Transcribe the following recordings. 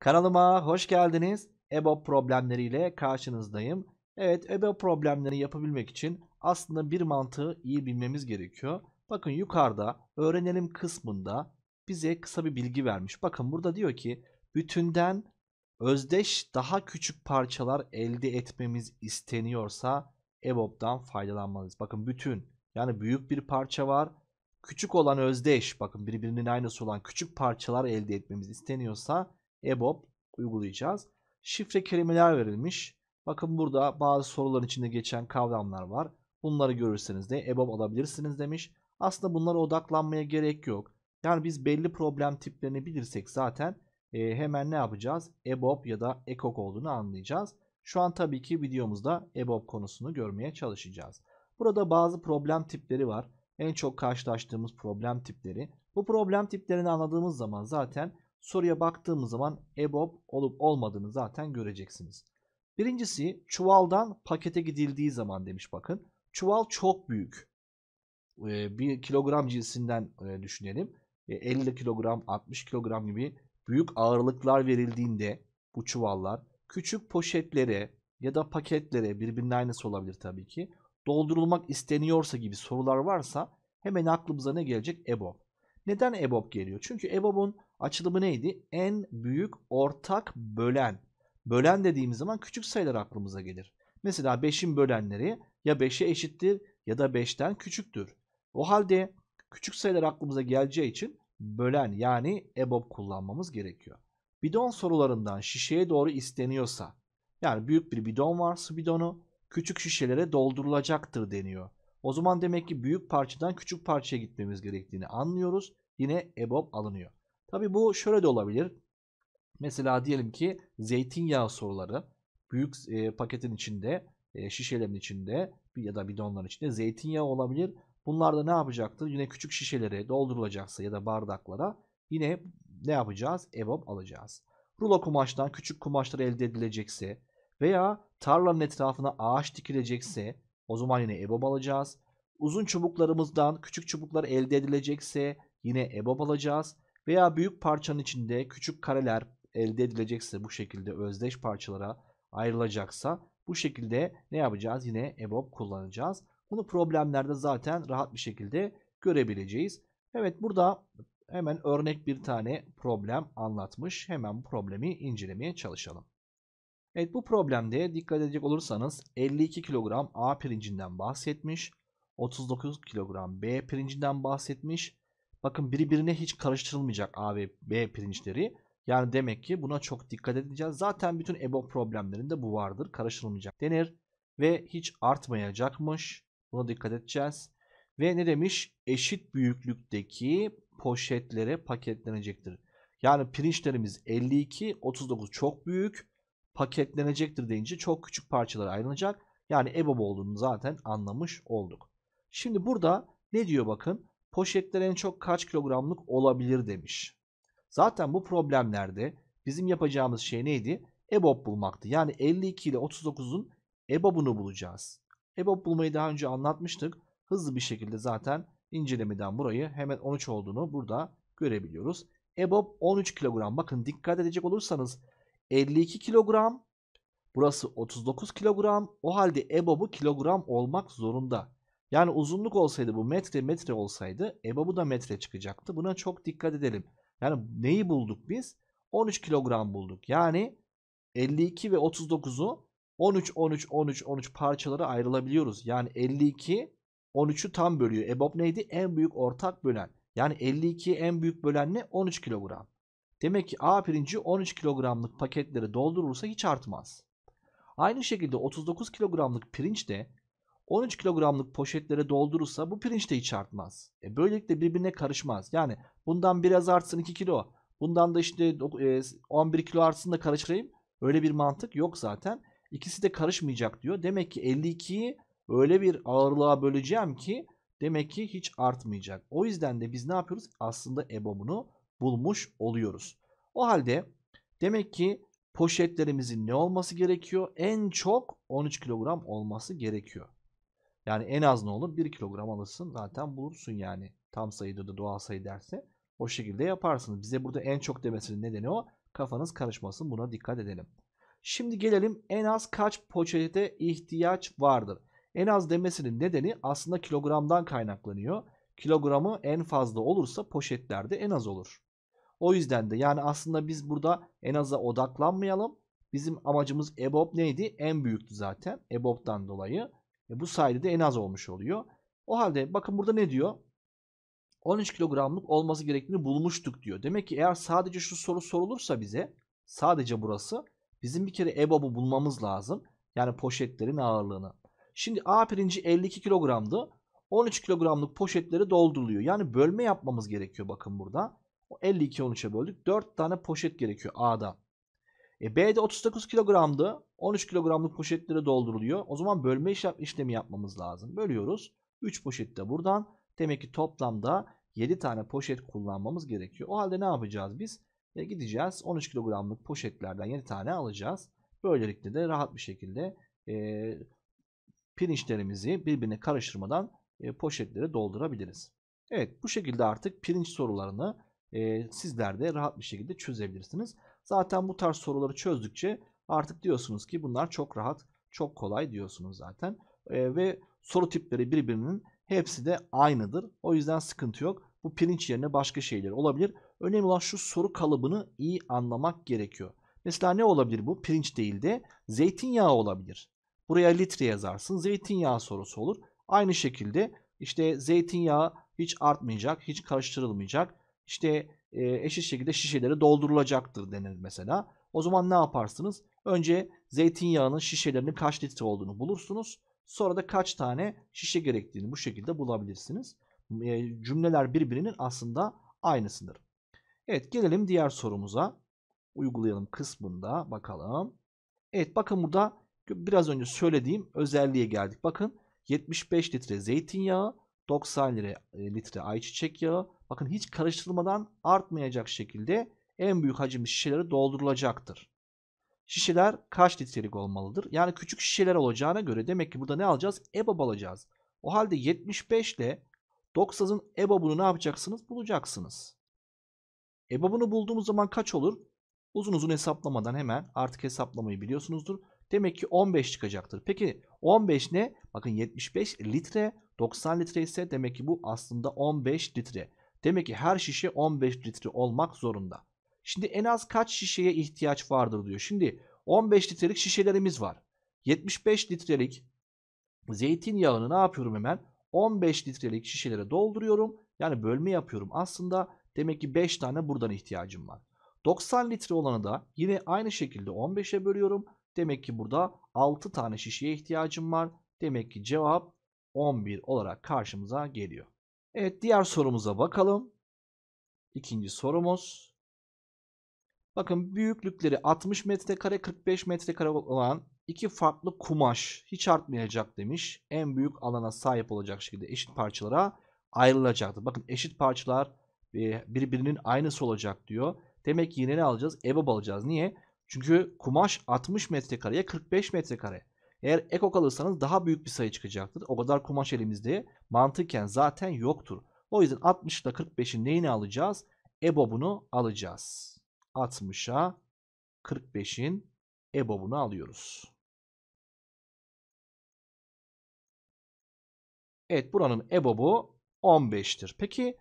Kanalıma hoş geldiniz. EBO problemleriyle karşınızdayım. Evet EBO problemleri yapabilmek için aslında bir mantığı iyi bilmemiz gerekiyor. Bakın yukarıda öğrenelim kısmında bize kısa bir bilgi vermiş. Bakın burada diyor ki bütünden özdeş daha küçük parçalar elde etmemiz isteniyorsa EBO'dan faydalanmalıyız. Bakın bütün yani büyük bir parça var. Küçük olan özdeş bakın birbirinin aynısı olan küçük parçalar elde etmemiz isteniyorsa EBOB uygulayacağız. Şifre kelimeler verilmiş. Bakın burada bazı soruların içinde geçen kavramlar var. Bunları görürseniz de EBOB alabilirsiniz demiş. Aslında bunlara odaklanmaya gerek yok. Yani biz belli problem tiplerini bilirsek zaten e, hemen ne yapacağız? EBOB ya da EKOK olduğunu anlayacağız. Şu an tabii ki videomuzda EBOB konusunu görmeye çalışacağız. Burada bazı problem tipleri var. En çok karşılaştığımız problem tipleri. Bu problem tiplerini anladığımız zaman zaten Soruya baktığımız zaman EBOB olup olmadığını zaten göreceksiniz. Birincisi çuvaldan pakete gidildiği zaman demiş bakın. Çuval çok büyük. Ee, bir kilogram cinsinden e, düşünelim. 50 e, kilogram, 60 kilogram gibi büyük ağırlıklar verildiğinde bu çuvallar küçük poşetlere ya da paketlere birbirinin aynısı olabilir tabii ki doldurulmak isteniyorsa gibi sorular varsa hemen aklımıza ne gelecek? EBO. Neden EBOB geliyor? Çünkü EBOB'un açılımı neydi? En büyük ortak bölen. Bölen dediğimiz zaman küçük sayılar aklımıza gelir. Mesela 5'in bölenleri ya 5'e eşittir ya da 5'ten küçüktür. O halde küçük sayılar aklımıza geleceği için bölen yani EBOB kullanmamız gerekiyor. Bidon sorularından şişeye doğru isteniyorsa yani büyük bir bidon var su bidonu küçük şişelere doldurulacaktır deniyor. O zaman demek ki büyük parçadan küçük parçaya gitmemiz gerektiğini anlıyoruz. Yine EBOB alınıyor. Tabi bu şöyle de olabilir. Mesela diyelim ki zeytinyağı soruları büyük e, paketin içinde, e, şişelerin içinde ya da bidonların içinde zeytinyağı olabilir. Bunlar da ne yapacaktır? Yine küçük şişelere doldurulacaksa ya da bardaklara yine ne yapacağız? EBOB alacağız. Rulo kumaştan küçük kumaşlar elde edilecekse veya tarlanın etrafına ağaç dikilecekse o zaman yine EBOB alacağız. Uzun çubuklarımızdan küçük çubuklar elde edilecekse yine EBOB alacağız. Veya büyük parçanın içinde küçük kareler elde edilecekse bu şekilde özdeş parçalara ayrılacaksa bu şekilde ne yapacağız? Yine EBOB kullanacağız. Bunu problemlerde zaten rahat bir şekilde görebileceğiz. Evet burada hemen örnek bir tane problem anlatmış. Hemen bu problemi incelemeye çalışalım. Evet bu problemde dikkat edecek olursanız 52 kilogram A pirincinden bahsetmiş. 39 kilogram B pirincinden bahsetmiş. Bakın birbirine hiç karıştırılmayacak A ve B pirinçleri. Yani demek ki buna çok dikkat edeceğiz. Zaten bütün EBO problemlerinde bu vardır. Karıştırılmayacak denir. Ve hiç artmayacakmış. Buna dikkat edeceğiz. Ve ne demiş? Eşit büyüklükteki poşetlere paketlenecektir. Yani pirinçlerimiz 52, 39 çok büyük paketlenecektir deyince çok küçük parçalara ayrılacak. Yani EBOB olduğunu zaten anlamış olduk. Şimdi burada ne diyor bakın. Poşetler en çok kaç kilogramlık olabilir demiş. Zaten bu problemlerde bizim yapacağımız şey neydi? EBOB bulmaktı. Yani 52 ile 39'un EBOB'unu bulacağız. EBOB bulmayı daha önce anlatmıştık. Hızlı bir şekilde zaten incelemeden burayı hemen 13 olduğunu burada görebiliyoruz. EBOB 13 kilogram. Bakın dikkat edecek olursanız 52 kilogram. Burası 39 kilogram. O halde EBOB'u kilogram olmak zorunda. Yani uzunluk olsaydı bu metre metre olsaydı EBOB'u da metre çıkacaktı. Buna çok dikkat edelim. Yani neyi bulduk biz? 13 kilogram bulduk. Yani 52 ve 39'u 13 13 13 13 parçalara ayrılabiliyoruz. Yani 52 13'ü tam bölüyor. EBOB neydi? En büyük ortak bölen. Yani 52'yi en büyük bölen ne? 13 kilogram. Demek ki A pirinci 13 kilogramlık paketleri doldurursa hiç artmaz. Aynı şekilde 39 kilogramlık pirinç de 13 kilogramlık poşetlere doldurursa bu pirinç de hiç artmaz. E böylelikle birbirine karışmaz. Yani bundan biraz artsın 2 kilo. Bundan da işte 11 e, kilo artsın da karıştırayım. Öyle bir mantık yok zaten. İkisi de karışmayacak diyor. Demek ki 52'yi öyle bir ağırlığa böleceğim ki demek ki hiç artmayacak. O yüzden de biz ne yapıyoruz? Aslında EBOB'unu bulmuş oluyoruz. O halde demek ki poşetlerimizin ne olması gerekiyor? En çok 13 kilogram olması gerekiyor. Yani en az ne olur? 1 kilogram alırsın zaten bulursun yani. Tam sayıda da doğal sayı derse o şekilde yaparsınız. Bize burada en çok demesinin nedeni o. Kafanız karışmasın buna dikkat edelim. Şimdi gelelim en az kaç poşete ihtiyaç vardır? En az demesinin nedeni aslında kilogramdan kaynaklanıyor. Kilogramı en fazla olursa poşetlerde en az olur. O yüzden de yani aslında biz burada en aza odaklanmayalım. Bizim amacımız EBOB neydi? En büyüktü zaten EBOB'dan dolayı. E bu sayede de en az olmuş oluyor. O halde bakın burada ne diyor? 13 kilogramlık olması gerektiğini bulmuştuk diyor. Demek ki eğer sadece şu soru sorulursa bize sadece burası bizim bir kere EBOB'u bulmamız lazım. Yani poşetlerin ağırlığını. Şimdi A pirinci 52 kilogramdı. 13 kilogramlık poşetleri dolduruluyor. Yani bölme yapmamız gerekiyor bakın burada. 52 13'e böldük. 4 tane poşet gerekiyor A'da. E, B'de 39 kilogramdı. 13 kilogramlık poşetlere dolduruluyor. O zaman bölme işlemi yapmamız lazım. Bölüyoruz. 3 poşet de buradan. Demek ki toplamda 7 tane poşet kullanmamız gerekiyor. O halde ne yapacağız biz? E, gideceğiz 13 kilogramlık poşetlerden 7 tane alacağız. Böylelikle de rahat bir şekilde e, pirinçlerimizi birbirine karıştırmadan e, poşetlere doldurabiliriz. Evet bu şekilde artık pirinç sorularını e, sizler de rahat bir şekilde çözebilirsiniz. Zaten bu tarz soruları çözdükçe artık diyorsunuz ki bunlar çok rahat, çok kolay diyorsunuz zaten. E, ve soru tipleri birbirinin hepsi de aynıdır. O yüzden sıkıntı yok. Bu pirinç yerine başka şeyler olabilir. Önemli olan şu soru kalıbını iyi anlamak gerekiyor. Mesela ne olabilir bu? Pirinç değil de zeytinyağı olabilir. Buraya litre yazarsın. Zeytinyağı sorusu olur. Aynı şekilde işte zeytinyağı hiç artmayacak, hiç karıştırılmayacak işte e, eşit şekilde şişelere doldurulacaktır denir mesela. O zaman ne yaparsınız? Önce zeytinyağının şişelerinin kaç litre olduğunu bulursunuz. Sonra da kaç tane şişe gerektiğini bu şekilde bulabilirsiniz. E, cümleler birbirinin aslında aynısıdır. Evet gelelim diğer sorumuza. Uygulayalım kısmında bakalım. Evet bakın burada biraz önce söylediğim özelliğe geldik. Bakın 75 litre zeytinyağı, 90 e, litre ayçiçek yağı, bakın hiç karıştırılmadan artmayacak şekilde en büyük hacimli şişelere doldurulacaktır. Şişeler kaç litrelik olmalıdır? Yani küçük şişeler olacağına göre demek ki burada ne alacağız? EBAB alacağız. O halde 75 ile 90'ın EBAB'ını ne yapacaksınız? Bulacaksınız. EBAB'ını bulduğumuz zaman kaç olur? Uzun uzun hesaplamadan hemen artık hesaplamayı biliyorsunuzdur. Demek ki 15 çıkacaktır. Peki 15 ne? Bakın 75 litre 90 litre ise demek ki bu aslında 15 litre. Demek ki her şişe 15 litre olmak zorunda. Şimdi en az kaç şişeye ihtiyaç vardır diyor. Şimdi 15 litrelik şişelerimiz var. 75 litrelik zeytinyağını ne yapıyorum hemen? 15 litrelik şişelere dolduruyorum. Yani bölme yapıyorum aslında. Demek ki 5 tane buradan ihtiyacım var. 90 litre olanı da yine aynı şekilde 15'e bölüyorum. Demek ki burada 6 tane şişeye ihtiyacım var. Demek ki cevap 11 olarak karşımıza geliyor. Evet diğer sorumuza bakalım. İkinci sorumuz. Bakın büyüklükleri 60 metrekare 45 metrekare olan iki farklı kumaş hiç artmayacak demiş. En büyük alana sahip olacak şekilde eşit parçalara ayrılacaktır. Bakın eşit parçalar e, birbirinin aynısı olacak diyor. Demek ki yine ne alacağız? EBAB alacağız. Niye? Çünkü kumaş 60 metrekareye 45 metrekare. Eğer ekok alırsanız daha büyük bir sayı çıkacaktır. O kadar kumaş elimizde mantıken zaten yoktur. O yüzden 60 ile 45'in neyini alacağız? EBOB'unu alacağız. 60'a 45'in EBOB'unu alıyoruz. Evet buranın EBOB'u 15'tir. Peki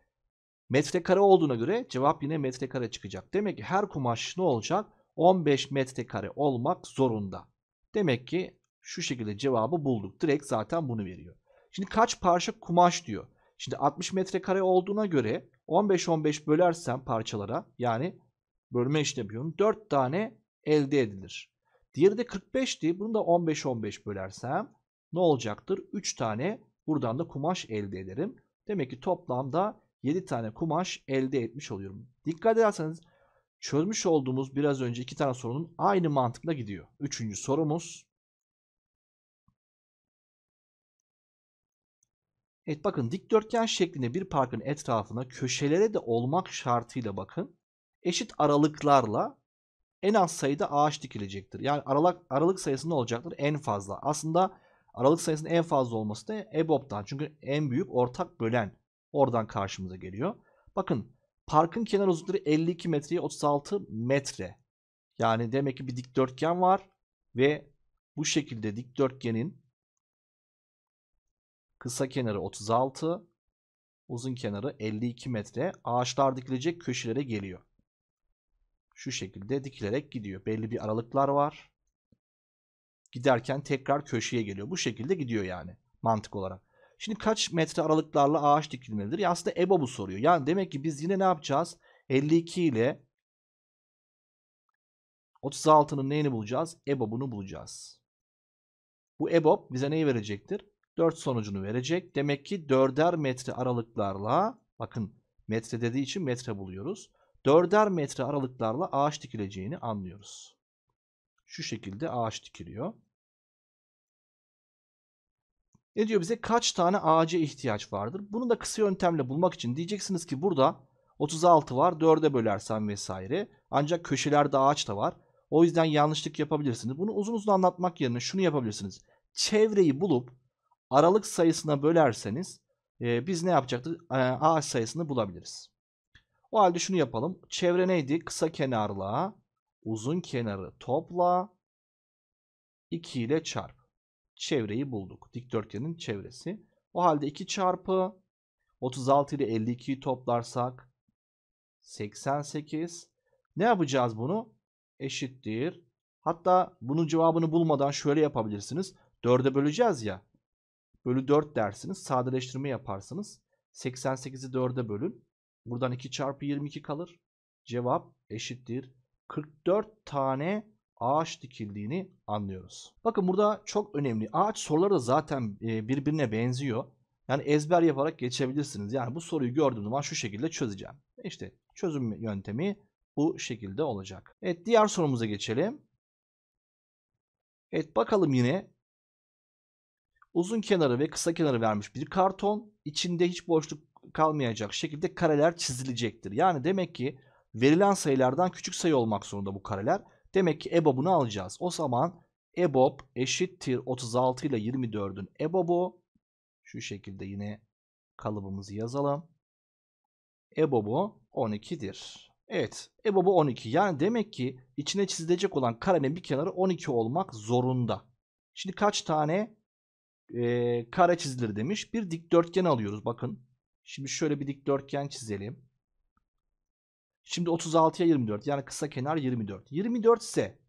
metrekare olduğuna göre cevap yine metrekare çıkacak. Demek ki her kumaş ne olacak? 15 metrekare olmak zorunda. Demek ki şu şekilde cevabı bulduk. Direkt zaten bunu veriyor. Şimdi kaç parça kumaş diyor. Şimdi 60 metrekare olduğuna göre 15-15 bölersem parçalara yani bölme işlemi yapıyorum. 4 tane elde edilir. Diğeri de 45'ti. Bunu da 15-15 bölersem ne olacaktır? 3 tane buradan da kumaş elde ederim. Demek ki toplamda 7 tane kumaş elde etmiş oluyorum. Dikkat ederseniz çözmüş olduğumuz biraz önce iki tane sorunun aynı mantıkla gidiyor. Üçüncü sorumuz Evet bakın dikdörtgen şeklinde bir parkın etrafına köşelere de olmak şartıyla bakın eşit aralıklarla en az sayıda ağaç dikilecektir. Yani aralık, aralık sayısı ne olacaktır? En fazla. Aslında aralık sayısının en fazla olması da EBOB'dan. Çünkü en büyük ortak bölen oradan karşımıza geliyor. Bakın parkın kenar uzunlukları 52 metreye 36 metre. Yani demek ki bir dikdörtgen var ve bu şekilde dikdörtgenin Kısa kenarı 36. Uzun kenarı 52 metre. Ağaçlar dikilecek köşelere geliyor. Şu şekilde dikilerek gidiyor. Belli bir aralıklar var. Giderken tekrar köşeye geliyor. Bu şekilde gidiyor yani mantık olarak. Şimdi kaç metre aralıklarla ağaç dikilmelidir? Ya aslında bu soruyor. Yani demek ki biz yine ne yapacağız? 52 ile 36'nın neyini bulacağız? EBAB'ını bulacağız. Bu EBAB bize neyi verecektir? 4 sonucunu verecek. Demek ki 4'er metre aralıklarla bakın metre dediği için metre buluyoruz. 4'er metre aralıklarla ağaç dikileceğini anlıyoruz. Şu şekilde ağaç dikiliyor. Ne diyor bize? Kaç tane ağaca ihtiyaç vardır? Bunu da kısa yöntemle bulmak için diyeceksiniz ki burada 36 var 4'e bölersen vesaire. Ancak köşelerde ağaç da var. O yüzden yanlışlık yapabilirsiniz. Bunu uzun uzun anlatmak yerine şunu yapabilirsiniz. Çevreyi bulup aralık sayısına bölerseniz e, biz ne yapacaktık? E, ağaç sayısını bulabiliriz. O halde şunu yapalım. Çevre neydi? Kısa kenarla uzun kenarı topla 2 ile çarp. Çevreyi bulduk. Dikdörtgenin çevresi. O halde 2 çarpı 36 ile 52'yi toplarsak 88. Ne yapacağız bunu? Eşittir. Hatta bunun cevabını bulmadan şöyle yapabilirsiniz. 4'e böleceğiz ya bölü 4 dersiniz. Sadeleştirme yaparsınız. 88'i 4'e bölün. Buradan 2 çarpı 22 kalır. Cevap eşittir. 44 tane ağaç dikildiğini anlıyoruz. Bakın burada çok önemli. Ağaç soruları da zaten e, birbirine benziyor. Yani ezber yaparak geçebilirsiniz. Yani bu soruyu gördüğünüz zaman şu şekilde çözeceğim. İşte çözüm yöntemi bu şekilde olacak. Evet diğer sorumuza geçelim. Evet bakalım yine uzun kenarı ve kısa kenarı vermiş bir karton içinde hiç boşluk kalmayacak şekilde kareler çizilecektir. Yani demek ki verilen sayılardan küçük sayı olmak zorunda bu kareler. Demek ki EBOB'unu alacağız. O zaman EBOB eşittir 36 ile 24'ün EBOB'u. Şu şekilde yine kalıbımızı yazalım. EBOB'u 12'dir. Evet EBOB'u 12. Yani demek ki içine çizilecek olan karenin bir kenarı 12 olmak zorunda. Şimdi kaç tane? e, kare çizilir demiş. Bir dikdörtgen alıyoruz bakın. Şimdi şöyle bir dikdörtgen çizelim. Şimdi 36'ya 24 yani kısa kenar 24. 24 ise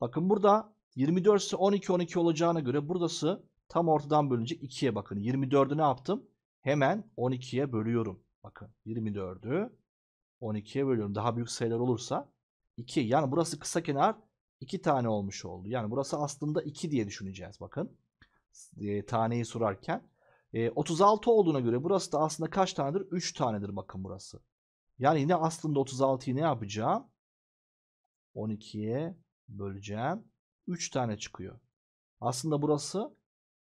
bakın burada 24 ise 12 12 olacağına göre burası tam ortadan bölünecek 2'ye bakın. 24'ü ne yaptım? Hemen 12'ye bölüyorum. Bakın 24'ü 12'ye bölüyorum. Daha büyük sayılar olursa 2. Yani burası kısa kenar 2 tane olmuş oldu. Yani burası aslında 2 diye düşüneceğiz bakın taneyi sorarken. 36 e, olduğuna göre burası da aslında kaç tanedir? 3 tanedir bakın burası. Yani yine aslında 36'yı ne yapacağım? 12'ye böleceğim. 3 tane çıkıyor. Aslında burası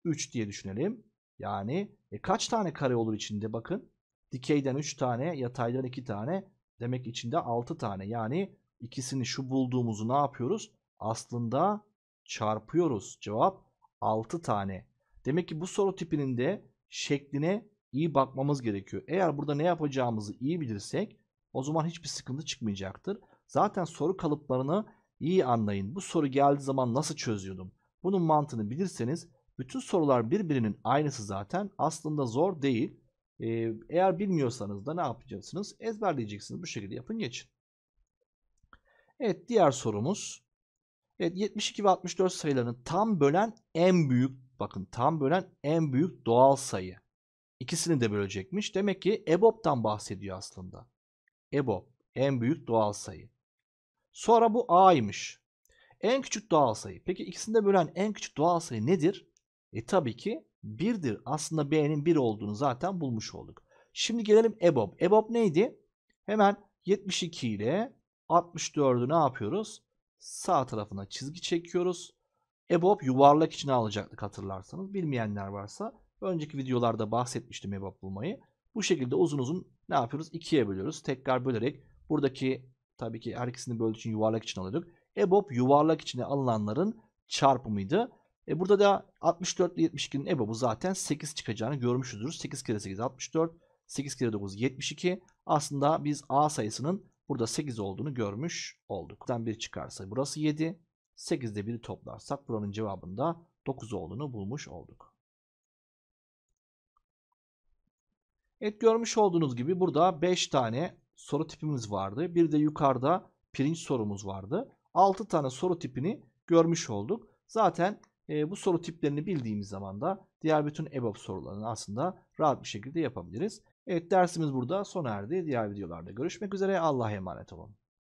3 diye düşünelim. Yani e, kaç tane kare olur içinde bakın. Dikeyden 3 tane, yataydan 2 tane. Demek içinde 6 tane. Yani ikisini şu bulduğumuzu ne yapıyoruz? Aslında çarpıyoruz. Cevap 6 tane. Demek ki bu soru tipinin de şekline iyi bakmamız gerekiyor. Eğer burada ne yapacağımızı iyi bilirsek o zaman hiçbir sıkıntı çıkmayacaktır. Zaten soru kalıplarını iyi anlayın. Bu soru geldiği zaman nasıl çözüyordum? Bunun mantığını bilirseniz bütün sorular birbirinin aynısı zaten. Aslında zor değil. Ee, eğer bilmiyorsanız da ne yapacaksınız? Ezberleyeceksiniz. Bu şekilde yapın geçin. Evet diğer sorumuz. Evet 72 ve 64 sayılarını tam bölen en büyük bakın tam bölen en büyük doğal sayı. İkisini de bölecekmiş. Demek ki EBOB'dan bahsediyor aslında. EBOB en büyük doğal sayı. Sonra bu A'ymış. En küçük doğal sayı. Peki ikisini de bölen en küçük doğal sayı nedir? E tabii ki 1'dir. Aslında B'nin 1 olduğunu zaten bulmuş olduk. Şimdi gelelim EBOB. EBOB neydi? Hemen 72 ile 64'ü ne yapıyoruz? sağ tarafına çizgi çekiyoruz. EBOB yuvarlak içine alacaktık hatırlarsanız. Bilmeyenler varsa önceki videolarda bahsetmiştim EBOB bulmayı. Bu şekilde uzun uzun ne yapıyoruz? İkiye bölüyoruz. Tekrar bölerek buradaki tabii ki her ikisini böldüğü için yuvarlak için alıyorduk. EBOB yuvarlak içine alınanların çarpımıydı. E burada da 64 ile 72'nin EBOB'u zaten 8 çıkacağını görmüşüzdür. 8 kere 8 64, 8 kere 9 72. Aslında biz A sayısının Burada 8 olduğunu görmüş olduk. 1'den 1 çıkarsa burası 7. 8'de 1'i toplarsak buranın cevabında 9 olduğunu bulmuş olduk. Evet görmüş olduğunuz gibi burada 5 tane soru tipimiz vardı. Bir de yukarıda pirinç sorumuz vardı. 6 tane soru tipini görmüş olduk. Zaten e, bu soru tiplerini bildiğimiz zaman da diğer bütün EBOB sorularını aslında rahat bir şekilde yapabiliriz. Evet dersimiz burada sona erdi. Diğer videolarda görüşmek üzere. Allah'a emanet olun.